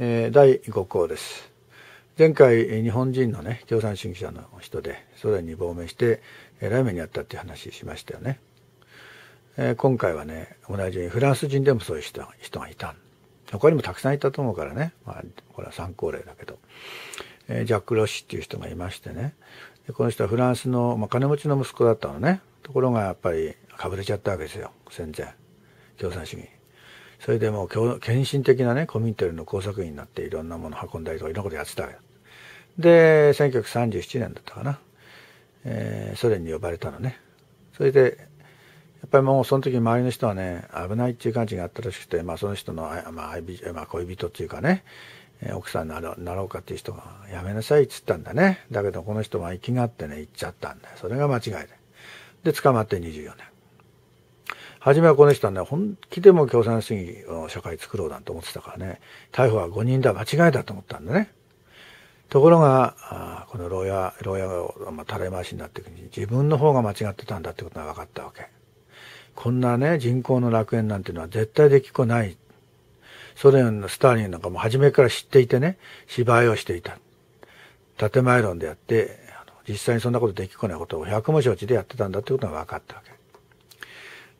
え第5項です。前回日本人のね共産主義者の人でソ連に亡命してえイ来ンにあったっていう話しましたよね、えー、今回はね同じようにフランス人でもそういう人がいた他にもたくさんいたと思うからね、まあ、これは参考例だけど、えー、ジャック・ロッシっていう人がいましてねでこの人はフランスの、まあ、金持ちの息子だったのねところがやっぱりかぶれちゃったわけですよ戦前共産主義それでもう献身的なねコミンテルの工作員になっていろんなもの運んだりとかいろんなことやってたわけで1937年だったかな、えー、ソ連に呼ばれたのねそれでやっぱりもうその時周りの人はね危ないっていう感じがあったらしくて、まあ、その人の、まあまあ、恋人っていうかね奥さんになろうかっていう人が「やめなさい」っつったんだねだけどこの人は生きがってね行っちゃったんだよそれが間違いでで捕まって24年初めはこの人はね本気でも共産主義を社会作ろうなんて思ってたからね逮捕は誤認だ間違いだと思ったんだねところがこの牢屋牢屋が、まあ、垂れ回しになっていくに自分の方が間違ってたんだってことが分かったわけこんなね人口の楽園なんていうのは絶対できっこないソ連のスターリンなんかも初めから知っていてね芝居をしていた建前論でやって実際にそんなことできっこないことを百も承知でやってたんだってことが分かったわけ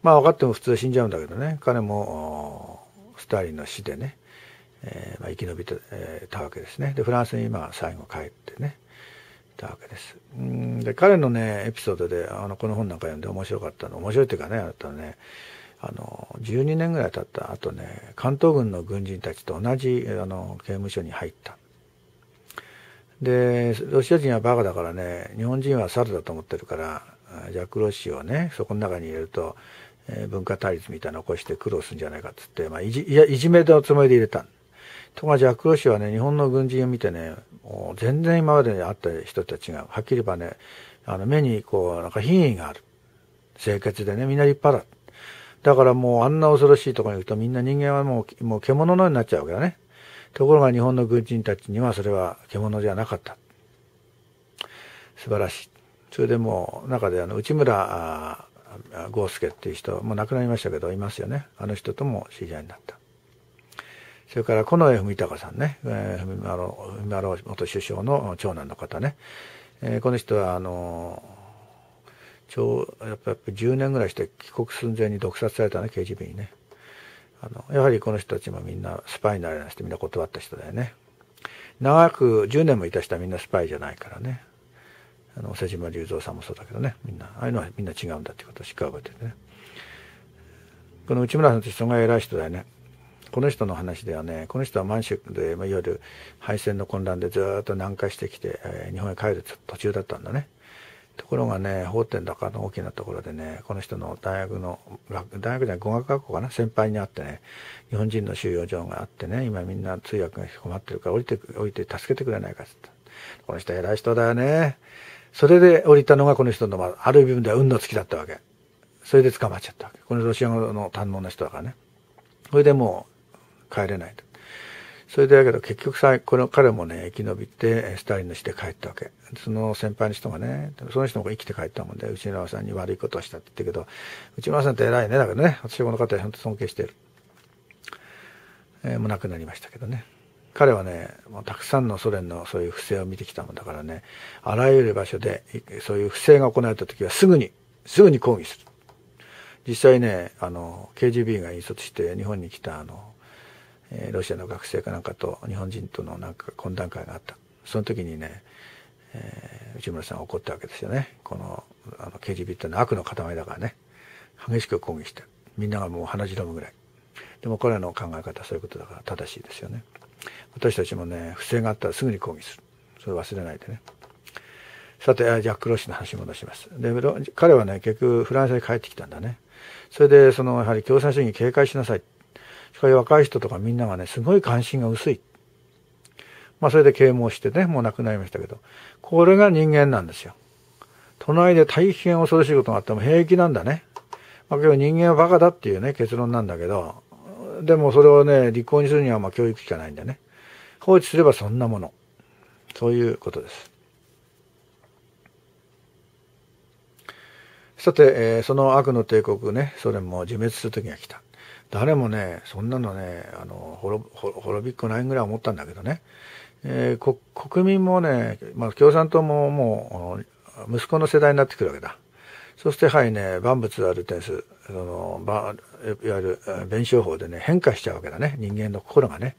まあ分かっても普通死んじゃうんだけどね彼もスターリンの死でね、えー、まあ、生き延びて、えー、たわけですねでフランスに今最後帰ってねたわけですうんで彼のねエピソードであのこの本なんか読んで面白かったの面白いっていうかねあなたねあの12年ぐらい経った後ね関東軍の軍人たちと同じあの刑務所に入ったでロシア人はバカだからね日本人は猿だと思ってるからジャック・ロッシーをねそこの中に入れるとえ文化対立みたいな起こして苦労するんじゃないかっつって、まあ、いじいやいじめのつもりで入れたとか、ジャック・ロシはね日本の軍人を見てねもう全然今までに会った人たちがはっきり言えばねあの目にこうなんか品位がある清潔でねみんな立派だだからもうあんな恐ろしいところに行くとみんな人間はもうもう獣のようになっちゃうわけだねところが日本の軍人たちにはそれは獣じゃなかった素晴らしいそれでも中であの内村ゴースケっていう人もう亡くなりましたけどいますよねあの人とも知り合いになったそれから近衛文隆さんね、えー、文丸元首相の長男の方ね、えー、この人はあのちょうやっぱやっぱ10年ぐらいして帰国寸前に毒殺されたね KGB にねあのやはりこの人たちもみんなスパイになれなくてみんな断った人だよね長く10年もいた人はみんなスパイじゃないからねあの瀬島隆三さんもそうだけどねみんなああいうのはみんな違うんだっていうことをしっかり覚えてるねこの内村さんって人が偉い人だよねこの人の話ではねこの人は満州で、まあ、いわゆる敗戦の混乱でずっと南下してきて、えー、日本へ帰る途中だったんだねところがね法典だかの大きなところでねこの人の大学の大学じゃない語学学校かな先輩に会ってね日本人の収容所があってね今みんな通訳が困ってるから降りて降りて助けてくれないかっ言ったこの人偉い人だよねそれで降りたのがこの人の、ある部分では運の尽きだったわけ。それで捕まっちゃったわけ。このロシア語の堪能な人だからね。それでもう帰れないと。それでだけど結局さ、この彼もね、生き延びて、スタリンの死で帰ったわけ。その先輩の人がね、その人も生きて帰ったもんで、内村さんに悪いことをしたって言ったけど、内村さんって偉いね、だからね、私この方は本当尊敬してる。えー、もう亡くなりましたけどね。彼はねもうたくさんのソ連のそういう不正を見てきたもんだからねあらゆる場所でそういう不正が行われた時はすぐにすぐに抗議する実際ねあの KGB が引率して日本に来たあの、えー、ロシアの学生かなんかと日本人とのなんか懇談会があったその時にね、えー、内村さん怒ったわけですよねこのあの KGB ってのは悪の塊だからね激しく抗議してみんながもう鼻血飲むぐらいでも彼の考え方はそういうことだから正しいですよね。私たちもね不正があったらすぐに抗議するそれ忘れないでねさてジャック・ロシの話も戻しますで彼はね結局フランスに帰ってきたんだねそれでそのやはり共産主義に警戒しなさいしかし若い人とかみんながねすごい関心が薄いまあそれで啓蒙してねもう亡くなりましたけどこれが人間なんですよ隣で大変恐ろしいことがあっても平気なんだねまあ、今日人間はバカだっていうね結論なんだけどでもそれをね、候補にするにはま教育しかないんだね。放置すればそんなもの。そういうことです。さて、えー、その悪の帝国ね、ソ連も自滅する時が来た。誰もね、そんなのね、あの滅滅びっこないぐらい思ったんだけどね、えー、国民もね、まあ、共産党ももう、息子の世代になってくるわけだ。そしてはいね万物ある点数そのばいわゆる弁証法でね変化しちゃうわけだね人間の心がね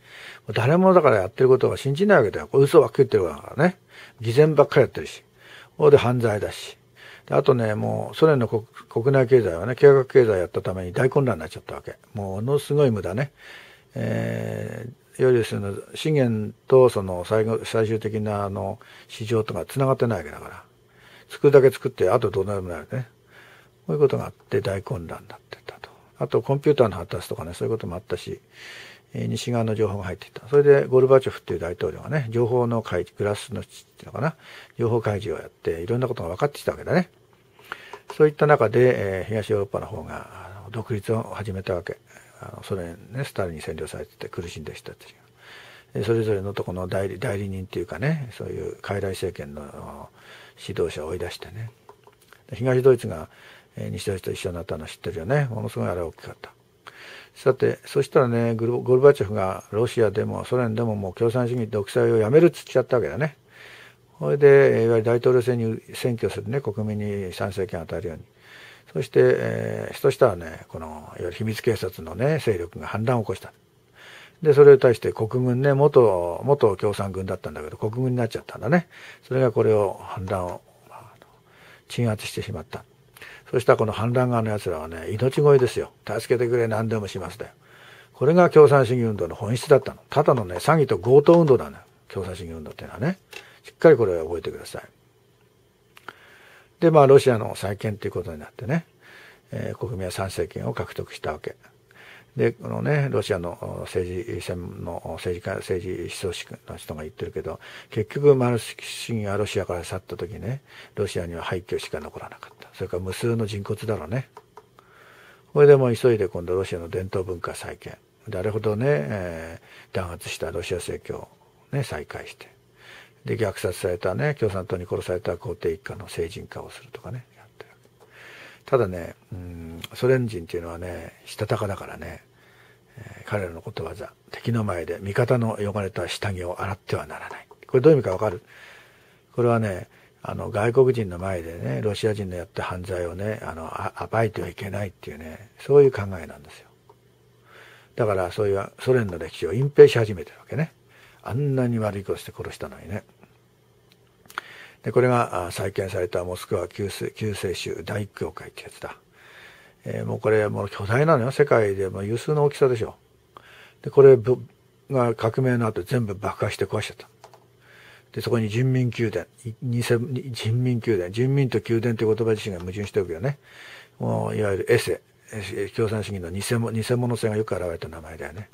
誰もだからやってることは信じないわけだよ嘘ばっかり言ってるからね偽善ばっかりやってるしほで犯罪だしあとねもうソ連の国内経済はね計画経済やったために大混乱になっちゃったわけものすごい無駄ねえーよりその資源とその最後最終的なあの市場とか繋がってないわけだから作るだけ作って、あとどうなるもないね。こういうことがあって大混乱になってたと。あとコンピューターの発達とかね、そういうこともあったし、西側の情報が入っていた。それでゴルバチョフっていう大統領がね、情報の開示、グラスの地っていうのかな、情報開示をやって、いろんなことが分かってきたわけだね。そういった中で、えー、東ヨーロッパの方が独立を始めたわけ。あのソ連ね、スターリンに占領されてて苦しんでしたっていう。それぞれのとこの代理代理人っていうかね、そういう傀儡政権の指導者を追い出してね東ドイツが西ドイツと一緒になったの知ってるよねものすごいあれ大きかったさてそしたらねゴルバチョフがロシアでもソ連でももう共産主義独裁をやめるっつっちゃったわけだねそれでいわゆる大統領選に選挙するね国民に参政権を与えるようにそして、えー、そしたらねこのいわゆる秘密警察のね勢力が反乱を起こした。で、それに対して国軍ね、元、元共産軍だったんだけど、国軍になっちゃったんだね。それがこれを、反乱を、鎮圧してしまった。そしたらこの反乱側の奴らはね、命乞いですよ。助けてくれ、何でもしますだよ。これが共産主義運動の本質だったの。ただのね、詐欺と強盗運動なのよ。共産主義運動っていうのはね。しっかりこれを覚えてください。で、まあ、ロシアの再建ということになってね、えー、国民は参政権を獲得したわけ。で、このね、ロシアの政治専の政治家、政治思想家の人が言ってるけど、結局マルシス主義がロシアから去った時ね、ロシアには廃墟しか残らなかった。それから無数の人骨だろうね。これでも急いで今度ロシアの伝統文化再建。で、あれほどね、えー、弾圧したロシア政教をね、再開して。で、虐殺されたね、共産党に殺された皇帝一家の成人化をするとかね、やってる。ただね、うんソ連人っていうのはね、したたかだからね、えー、彼らのことわざ、敵の前で味方の汚れた下着を洗ってはならない。これどういう意味かわかるこれはね、あの、外国人の前でね、ロシア人のやった犯罪をね、あの、暴いてはいけないっていうね、そういう考えなんですよ。だからそういうソ連の歴史を隠蔽し始めてるわけね。あんなに悪いことして殺したのにね。で、これが再建されたモスクワ救世救世主大教会ってやつだ。えー、もうこれもう巨大なのよ世界で、まあ、有数の大きさでしょでこれが革命の後全部爆破して壊しちゃったでそこに人民宮殿人民宮殿人民と宮殿という言葉自身が矛盾しておくよねもういわゆるエセ共産主義の偽物偽物性がよく現れた名前だよね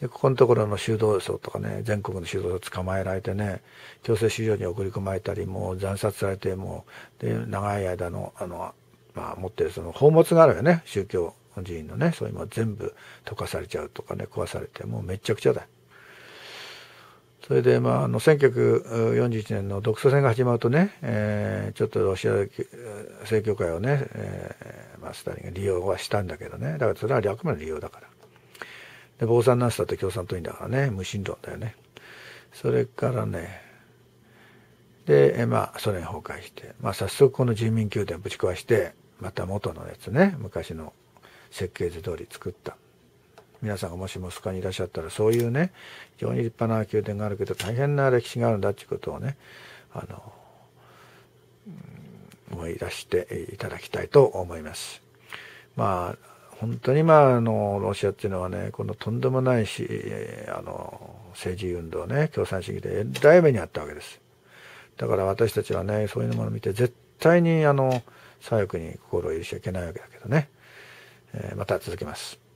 でここのところの修道僧とかね全国の修道僧捕まえられてね強制収容に送り込まれたりもう惨殺されてもうで長い間のあのまあ、持ってるその宝物があるよね宗教寺院のねそういうの全部溶かされちゃうとかね壊されてもうめちゃくちゃだそれで、まあ、あの1941年の独ソ戦が始まるとね、えー、ちょっとロシア正教会をね、えーまあ、スターリンが利用はしたんだけどねだからそれはあくまで利用だからで坊さんなんだって共産党員だからね無神論だよねそれからねで、まあ、ソ連崩壊して、まあ、早速この人民宮殿ぶち壊してまた元のやつね昔の設計図通り作った皆さんがもしモスクワにいらっしゃったらそういうね非常に立派な宮殿があるけど大変な歴史があるんだっていうことをねあの思い出していただきたいと思います。まあ本当にまああのロシアっていうのはねこのとんでもないしあの政治運動ね共産主義で大い目にあったわけです。だから私たちはねそういうものを見て絶対にあの左翼に心を許しちゃいけないわけだけどね。えー、また続きます。